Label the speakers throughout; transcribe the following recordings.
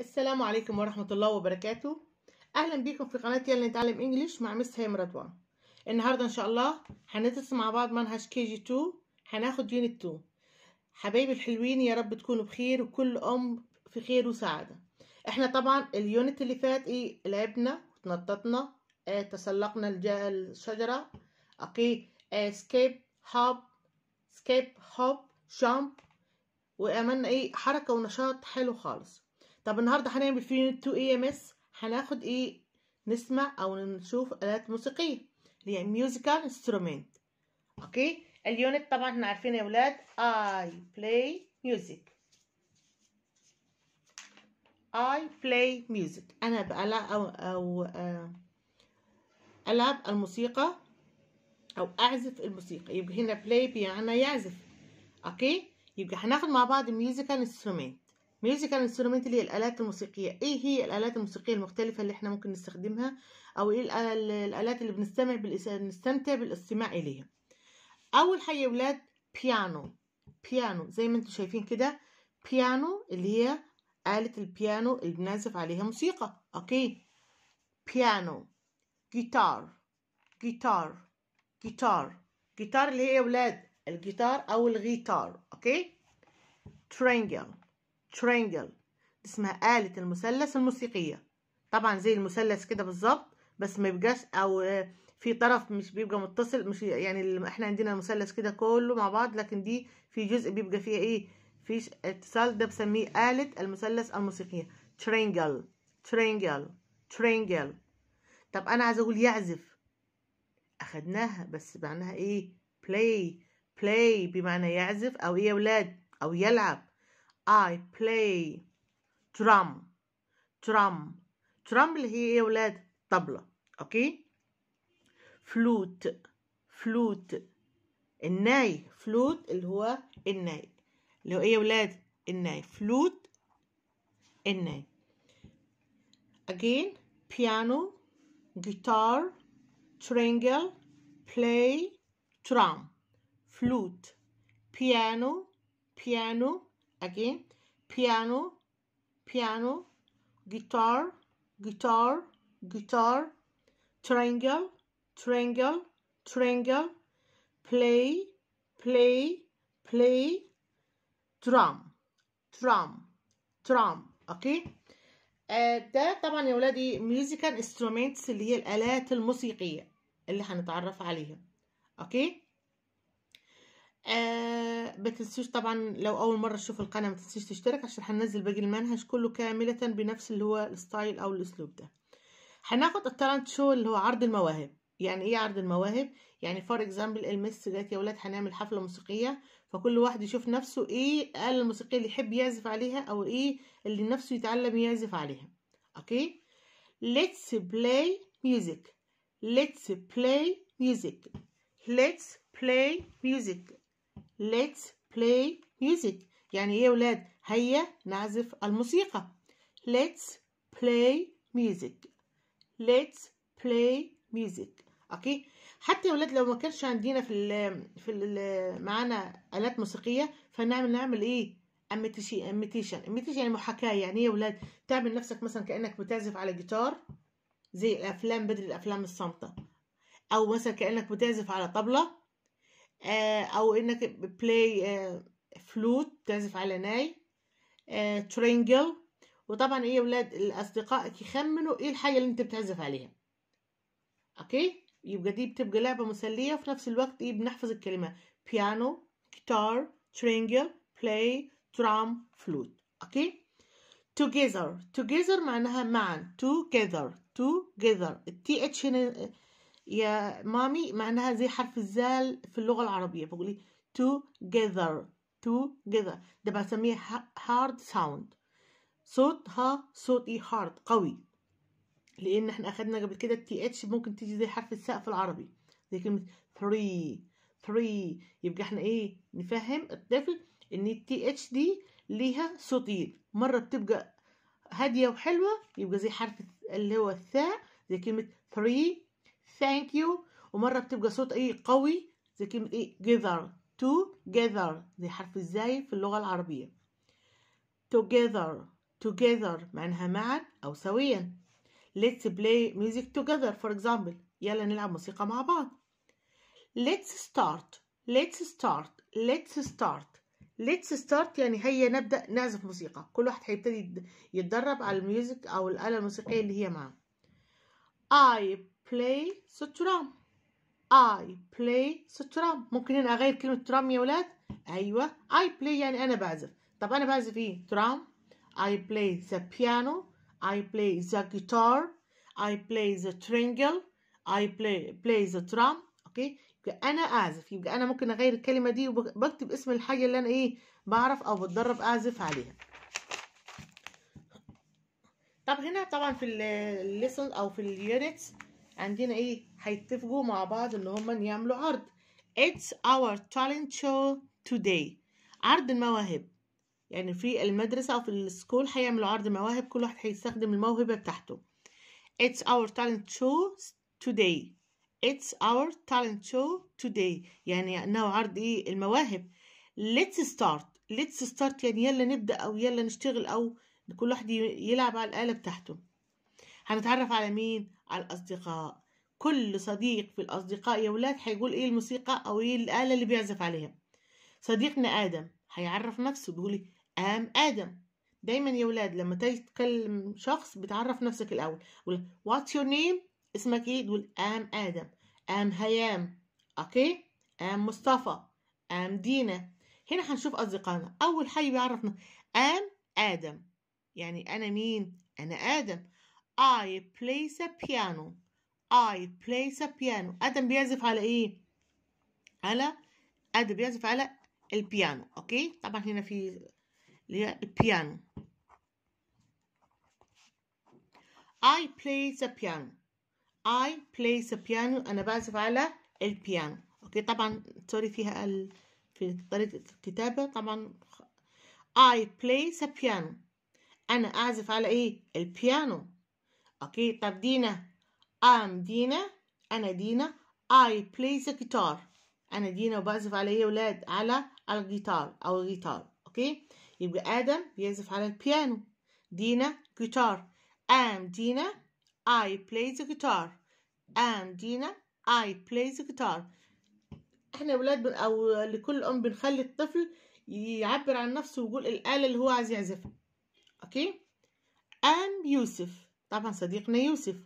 Speaker 1: السلام عليكم ورحمة الله وبركاته أهلا بيكم في قناة يلا نتعلم إنجليش مع مس هيم رضوان النهاردة إن شاء الله هندرس مع بعض منهج كي جي 2 هناخد يونت 2 حبايبي الحلوين يا رب تكونوا بخير وكل أم في خير وسعادة إحنا طبعا اليونت اللي فات إيه لعبنا تنططنا آه تسلقنا الشجرة أوكي آه سكيب هوب سكيب هوب شامب وعملنا إيه حركة ونشاط حلو خالص طب النهارده هنعمل في 2 اي ام اس هناخد ايه نسمع او نشوف الات موسيقيه اللي هي ميوزيكال انسترومنت اوكي اليونت طبعا احنا عارفين يا ولاد I play music I play music انا بألعب او, أو آه، ألعب الموسيقى او اعزف الموسيقى يبقى هنا play بيعني يعزف اوكي يبقى هناخد مع بعض ميوزيكال انسترومنت ميوزيكال انسترومنت اللي هي الالات الموسيقيه ايه هي الالات الموسيقيه المختلفه اللي احنا ممكن نستخدمها او ايه الالات اللي بنستمع بنستمتع نستمتع بالاستماع اليها اول حاجه يا ولاد بيانو بيانو زي ما انتم شايفين كده بيانو اللي هي آلة البيانو اللي بنعزف عليها موسيقى اوكي بيانو جيتار جيتار جيتار جيتار اللي هي يا ولاد الجيتار او الغيتار اوكي ترينجل ترينجل اسمها آلة المثلث الموسيقية طبعا زي المثلث كده بالظبط بس ما يبقاش او آه، في طرف مش بيبقى متصل مش يعني احنا عندنا المثلث كده كله مع بعض لكن دي في جزء بيبقى فيها ايه فيش اتصال ده بسميه آلة المثلث الموسيقية ترينجل ترينجل ترينجل طب انا عايزه اقول يعزف اخدناها بس معناها ايه بلاي بلاي بمعنى يعزف او ايه يا ولاد او يلعب I play drum drum drum اللي هي ايه ولاد طبلة اوكي flute flute الناي flute اللي هو الناي اللي هو ايه ولاد الناي flute الناي again piano guitar triangle play drum flute piano piano again piano piano guitar guitar guitar triangle triangle triangle play play play drum drum drum okay ده طبعا يا ولادي ميوزيكال انسترومنتس اللي هي الالات الموسيقيه اللي هنتعرف عليها اوكي okay? آه، ما تنسوش طبعا لو اول مره تشوف القناه ما تنسيش تشترك عشان هننزل باقي المنهج كله كامله بنفس اللي هو الستايل او الاسلوب ده هناخد التالنت شو اللي هو عرض المواهب يعني ايه عرض المواهب يعني فور اكزامبل المس جت يا ولاد هنعمل حفله موسيقيه فكل واحد يشوف نفسه ايه الاله الموسيقيه اللي يحب يعزف عليها او ايه اللي نفسه يتعلم يعزف عليها اوكي ليتس بلاي ميوزك ليتس بلاي ميوزك ليتس بلاي ميوزك let's play music يعني ايه يا ولاد هيا نعزف الموسيقى let's play music let's play music اوكي حتى يا ولاد لو ما كانش عندنا في الـ في معانا الات موسيقيه فنعمل نعمل ايه اميتيشن اميتيشن يعني محاكاه يعني ايه يا ولاد تعمل نفسك مثلا كانك بتعزف على جيتار زي الافلام بدل الافلام الصامته او مثلا كانك بتعزف على طبله آه، او انك بلاي آه، فلوت تعزف على ناي ترينجل آه، وطبعا ايه يا ولاد الاصدقاء يخمنوا ايه الحاجه اللي انت بتعزف عليها اوكي يبقى دي بتبقى لعبه مسليه وفي نفس الوقت ايه بنحفظ الكلمه بيانو جيتار ترينجل بلاي ترام فلوت اوكي together together معناها معا together together التي اتش هنا يا مامي معناها زي حرف الزال في اللغة العربية فقولي لي together together ده بسميه hard sound صوتها صوت اي hard قوي لان احنا اخدنا قبل كده التي اتش ممكن تيجي زي حرف الساء في العربي زي كلمة three three يبقى احنا ايه نفهم الطفل ان التي اتش دي ليها صوتين إيه. مرة بتبقى هادية وحلوة يبقى زي حرف اللي هو الثاء زي كلمة three thank you ومرة بتبقى صوت ايه قوي زي كلمة ايه together together زي حرف ازاي في اللغة العربية together together معناها معا أو سويا let's play music together for example يلا نلعب موسيقى مع بعض let's start let's start let's start let's start يعني هيا نبدأ نعزف موسيقى كل واحد هيبتدي يتدرب على الميوزك أو الآلة الموسيقية اللي هي معاه I play the drum I play the drum ممكن هنا أغير كلمة drum يا ولاد أيوة I play يعني أنا بعزف طب أنا بعزف إيه drum I play the piano I play the guitar I play the triangle I play play the drum اوكي يبقى انا اعزف يبقى انا ممكن اغير الكلمه دي وبكتب اسم الحاجه اللي انا ايه بعرف او بتدرب اعزف عليها طب هنا طبعا في الليسون او في اليونتس عندنا ايه هيتفقوا مع بعض ان هما يعملوا عرض It's our talent show today عرض المواهب يعني في المدرسة أو في السكول هيعملوا عرض مواهب كل واحد هيستخدم الموهبة بتاعته It's our talent show today It's our talent show today يعني أنه عرض إيه المواهب Let's start Let's start يعني يلا نبدأ أو يلا نشتغل أو كل واحد يلعب على الآلة بتاعته هنتعرف على مين على الأصدقاء كل صديق في الأصدقاء يا ولاد هيقول إيه الموسيقى أو إيه الآلة اللي بيعزف عليها صديقنا آدم هيعرف نفسه بيقول أم آدم دايما يا ولاد لما تيجي تتكلم شخص بتعرف نفسك الأول قول واتس يور نيم اسمك إيه تقول أم آدم أم هيام أوكي أم مصطفى أم دينا هنا هنشوف أصدقائنا أول حي بيعرفنا أم آدم يعني أنا مين أنا آدم I play a piano I play a piano آدم بيعزف على إيه؟ على آدم بيعزف على البيانو أوكي طبعا هنا في اللي هي البيانو I play a piano I play a piano أنا بعزف على البيانو أوكي طبعا سوري فيها ال... في طريقة الكتابة طبعا I play a piano أنا أعزف على إيه؟ البيانو اوكي طب دينا ام دينا انا دينا اي بلاي ذا جيتار انا دينا وبعزف على ايه يا ولاد على الجيتار او الجيتار اوكي يبقى ادم بيعزف على البيانو دينا جيتار ام دينا اي بلاي ذا جيتار ام دينا اي بلاي ذا جيتار احنا يا ولاد او لكل ام بنخلي الطفل يعبر عن نفسه ويقول الآلة اللي هو عايز يعزفها اوكي ام يوسف طبعا صديقنا يوسف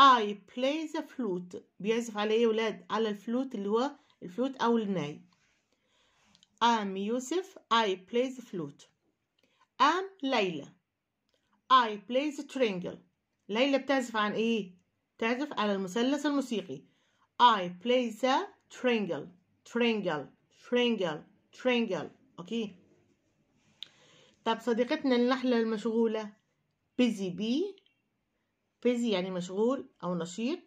Speaker 1: I play the flute بيعزف على ايه ولاد على الفلوت اللي هو الفلوت او الناي I'm يوسف I play the flute I'm ليلى I play the triangle ليلى بتعزف عن ايه بتعزف على المثلث الموسيقي I play the triangle triangle triangle triangle اوكي طب صديقتنا النحلة المشغولة busy bee busy يعني مشغول أو نشيط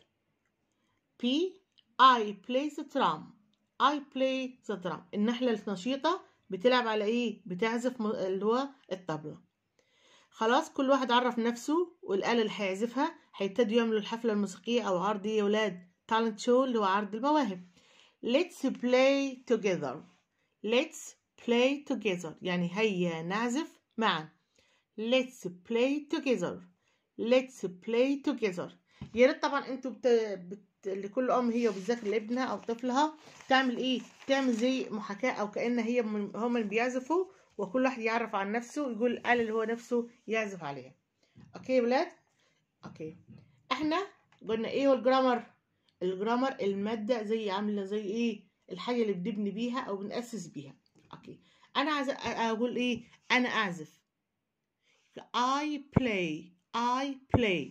Speaker 1: P I play the drum I play the drum النحلة النشيطة بتلعب على إيه؟ بتعزف اللي هو الطبلة خلاص كل واحد عرف نفسه والآلة اللي هيعزفها هيبتدوا يعملوا الحفلة الموسيقية أو عرض إيه يا ولاد؟ تالنت شو اللي هو عرض المواهب Let's play together Let's play together يعني هيا نعزف معا Let's play together let's play together يا ريت طبعا انتوا بت... بت... لكل ام هي وبتذاكر لابنها او طفلها تعمل ايه تعمل زي محاكاه او كان هي من... هما اللي بيعزفوا وكل واحد يعرف عن نفسه يقول الآلة اللي هو نفسه يعزف عليها اوكي يا ولاد اوكي احنا قلنا ايه هو الجرامر الجرامر الماده زي عامله زي ايه الحاجه اللي بنبني بيها او بنأسس بيها اوكي انا عايز اقول ايه انا اعزف I play I play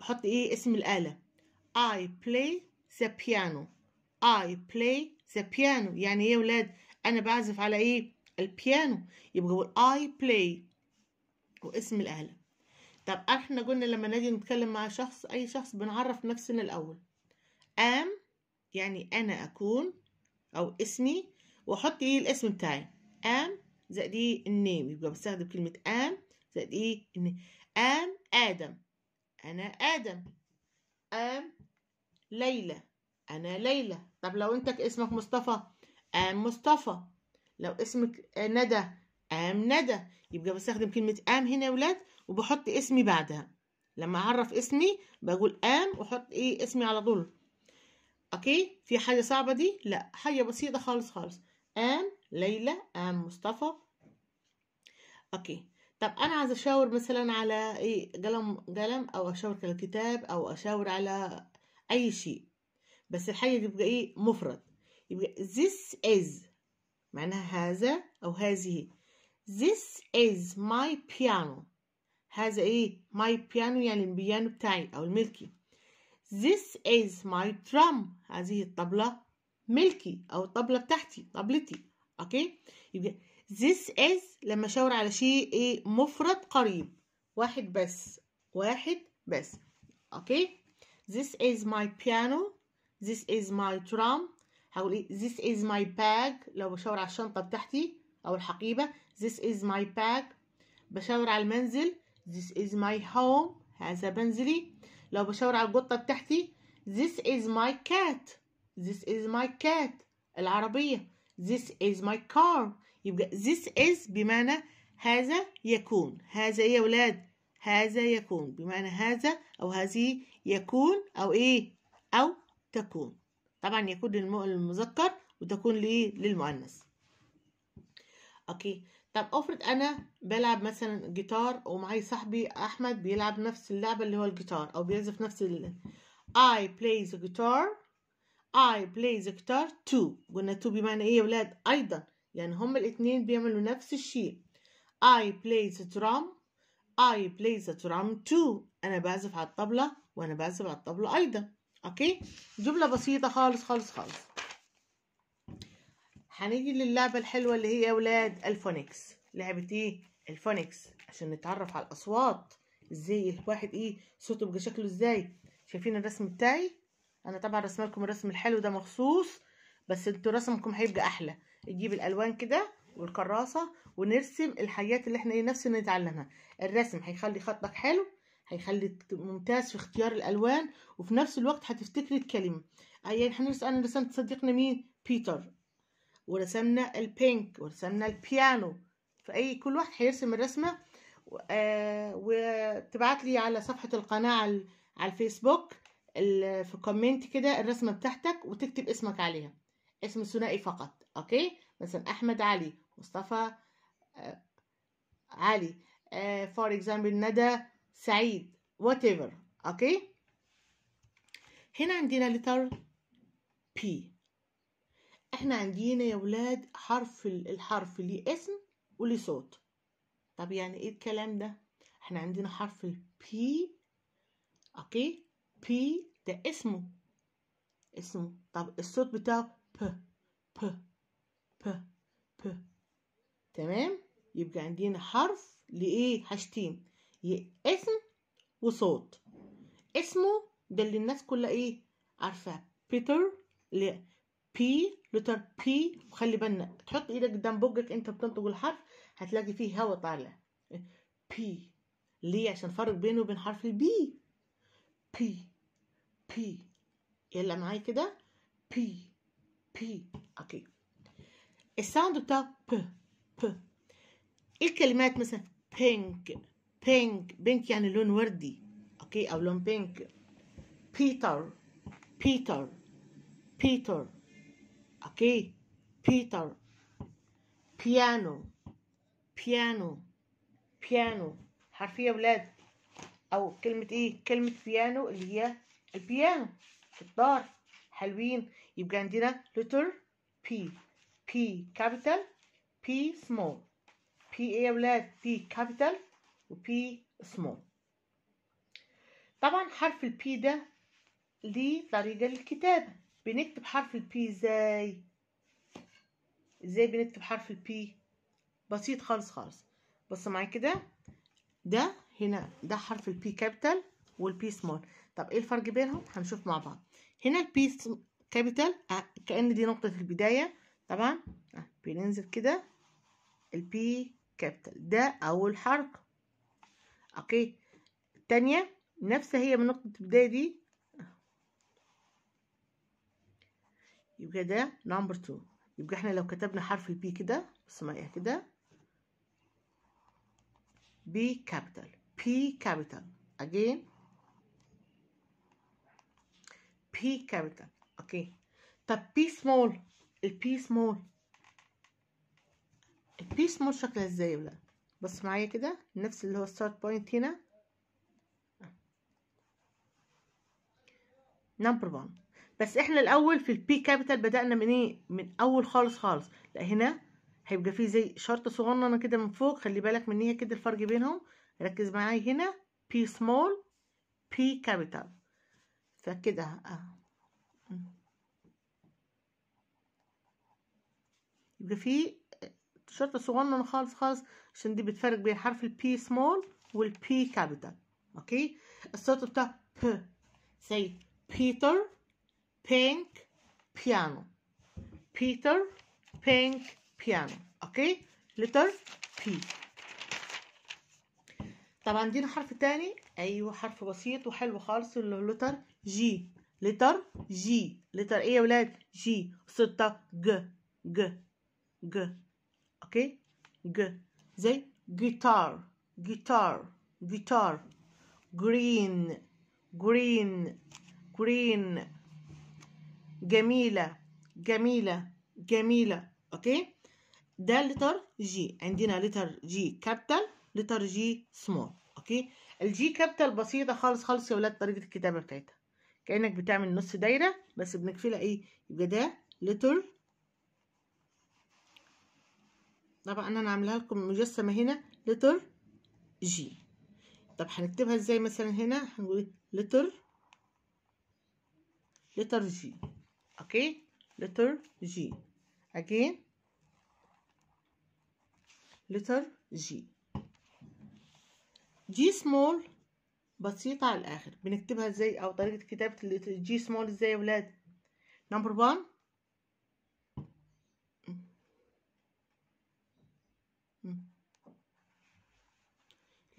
Speaker 1: بحط ايه اسم الآلة I play the piano I play the piano يعني ايه يا ولاد انا بعزف على ايه البيانو يبقى هو I play واسم الآلة طب احنا قلنا لما نيجي نتكلم مع شخص اي شخص بنعرف نفسنا الاول am يعني انا اكون او اسمي واحط ايه الاسم بتاعي am زائد دي إيه؟ النيم يبقى بستخدم كلمة am زائد ايه ان ام ادم انا ادم ام ليلى انا ليلى طب لو انت اسمك مصطفى ام مصطفى لو اسمك ندى ام ندى يبقى بستخدم كلمة ام هنا يا ولاد وبحط اسمي بعدها لما اعرف اسمي بقول ام واحط ايه اسمي على طول اوكي في حاجة صعبة دي لا حاجة بسيطة خالص خالص ام ليلى ام مصطفى اوكي طب انا عايزه اشاور مثلا على ايه قلم قلم او اشاور على كتاب او اشاور على اي شيء بس الحاجه دي يبقى ايه مفرد يبقى this is معناها هذا او هذه this is my piano هذا ايه my piano يعني البيانو بتاعي او الملكي this is my drum هذه الطبلة ملكي أو الطبلة بتاعتي طبلتي أوكي يبقى this is لما اشاور على شيء ايه مفرد قريب واحد بس واحد بس اوكي this is my piano this is my drum هقول ايه this is my bag لو بشاور على الشنطة بتاعتي او الحقيبة this is my bag بشاور على المنزل this is my home هذا منزلي لو بشاور على القطه بتاعتي this is my cat this is my cat العربية this is my car يبقى this is بمعنى هذا يكون هذا ايه يا ولاد هذا يكون بمعنى هذا او هذه يكون او ايه او تكون طبعا يكون للمذكر وتكون ليه للمؤنث اوكي طب افرض انا بلعب مثلا جيتار ومعايا صاحبي احمد بيلعب نفس اللعبه اللي هو الجيتار او بيعزف نفس ال I play the guitar I play the guitar too قلنا تو بمعنى ايه يا ولاد ايضا يعني هما الاتنين بيعملوا نفس الشيء I play the drum I play the drum too أنا بعزف على الطبلة وأنا بعزف على الطبلة أيضا أوكي جملة بسيطة خالص خالص خالص هنيجي للعبة الحلوة اللي هي يا ولاد الفونكس لعبة إيه الفونكس عشان نتعرف على الأصوات إزاي الواحد إيه صوته بقى شكله إزاي شايفين الرسم بتاعي أنا طبعا لكم الرسم الحلو ده مخصوص بس انتوا رسمكم هيبقى أحلى نجيب الالوان كده والكراسه ونرسم الحاجات اللي احنا ايه، نفسنا نتعلمها الرسم هيخلي خطك حلو هيخلي ممتاز في اختيار الالوان وفي نفس الوقت هتفتكري الكلمه آه، يعني هنرسم انا رسمت صديقنا مين بيتر ورسمنا البينك ورسمنا البيانو فاي كل واحد هيرسم الرسمه آه، وتبعت لي على صفحه القناه على الفيسبوك في كومنت كده الرسمه بتاعتك وتكتب اسمك عليها اسم ثنائي فقط اوكي مثلا احمد علي مصطفى آه علي فور آه، اكزامبل ندى سعيد وات ايفر اوكي هنا عندنا لتر بي احنا عندنا يا ولاد حرف الحرف ليه اسم وليه صوت طب يعني ايه الكلام ده احنا عندنا حرف البي اوكي بي ده اسمه اسمه طب الصوت بتاعه ب ب ب ب تمام يبقى عندنا حرف لإيه حاجتين اسم وصوت اسمه ده اللي الناس كلها إيه عارفاه بيتر ل بي لتر بي وخلي بالنا تحط ايدك قدام بوجك انت بتنطق الحرف هتلاقي فيه هواء طالع بي ليه عشان فرق بينه وبين حرف البي بي بي يلا معايا كده بي P. OK. الساوند بتاع ب ب الكلمات مثلا بينك بينك بينك يعني لون وردي اوكي او لون بينك بيتر بيتر بيتر اوكي بيتر بيانو بيانو بيانو حرفيا ولاد او كلمة ايه كلمة بيانو اللي هي البيانو الدار حلوين يبقى عندنا letter P P capital P small P ايه يا ولاد P capital و P small طبعا حرف ال P ده ليه طريقة للكتابة بنكتب حرف ال P ازاي ازاي بنكتب حرف ال P بسيط خالص خالص بص معايا كده ده هنا ده حرف البي كابيتال والبي سمول طب ايه الفرق بينهم هنشوف مع بعض هنا البي كابيتال آه، كأن دي نقطة البداية طبعا آه، بننزل كده البي كابيتال ده أول حرف أوكي التانية نفسها هي من نقطة البداية دي يبقى ده نمبر 2 يبقى احنا لو كتبنا حرف البي كده بص معايا كده بي كابيتال بي كابيتال again بي كابيتال اوكي طب بي سمول البي سمول البي سمول شكلها ازاي ولا بص معايا كده نفس اللي هو ستارت بوينت هنا نمبر 1 بس احنا الاول في البي كابيتال بدأنا من ايه من اول خالص خالص لا هنا هيبقى فيه زي شرطة صغننة كده من فوق خلي بالك من هي كده الفرق بينهم ركز معايا هنا بي سمول بي كابيتال فكده آه. يبقى في شرطة صغنن خالص خالص عشان دي بتفرق بين حرف البي سمول والبي كابيتال اوكي الصوت بتاع ب زي بيتر بينك بيانو بيتر بينك بيانو اوكي لتر بي طبعا دينا حرف تاني ايوه حرف بسيط وحلو خالص اللي هو لتر جي لتر جي لتر ايه يا ولاد جي صوت ج ج ج اوكي ج زي جيتار جيتار جيتار جرين جرين جرين جميلة جميلة جميلة اوكي ده لتر جي عندنا لتر جي كابيتال لتر جي سمول اوكي الجي كابيتال بسيطة خالص خالص يا ولاد طريقة الكتابة بتاعتها كأنك بتعمل نص دايرة بس بنقفلها ايه يبقى ده لتر طبعا انا عاملاها لكم مجسمه هنا لتر جي طب هنكتبها ازاي مثلا هنا هنقول لتر لتر جي اوكي لتر جي اجين لتر جي جي سمول بسيطه على الاخر بنكتبها ازاي او طريقه كتابه جي سمول ازاي يا ولاد نمبر 1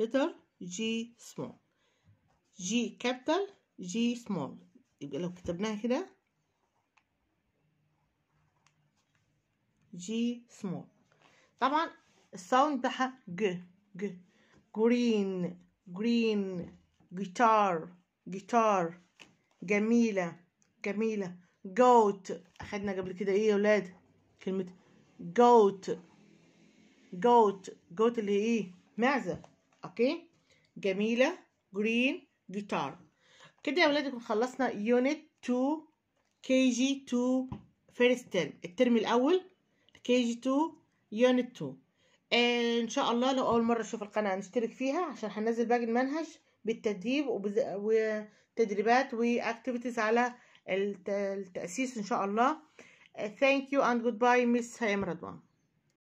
Speaker 1: letter g small g capital g small يبقى لو كتبناها كده g small طبعا الساوند بتاعها ج ج green green guitar guitar جميلة جميلة goat أخدنا قبل كده إيه يا ولاد كلمة goat goat goat اللي هي إيه معزة اوكي جميله جرين جيتار كده يا ولادكم خلصنا يونت 2 كي جي 2 فيرست ترم الترم الاول كي جي 2 يونت 2 ان شاء الله لو اول مره اشوف القناه هنشترك فيها عشان هنزل باقي المنهج بالتدريب وتدريبات واكتيفيتيز على التاسيس ان شاء الله ثانك يو اند جود باي مس هيام رضوان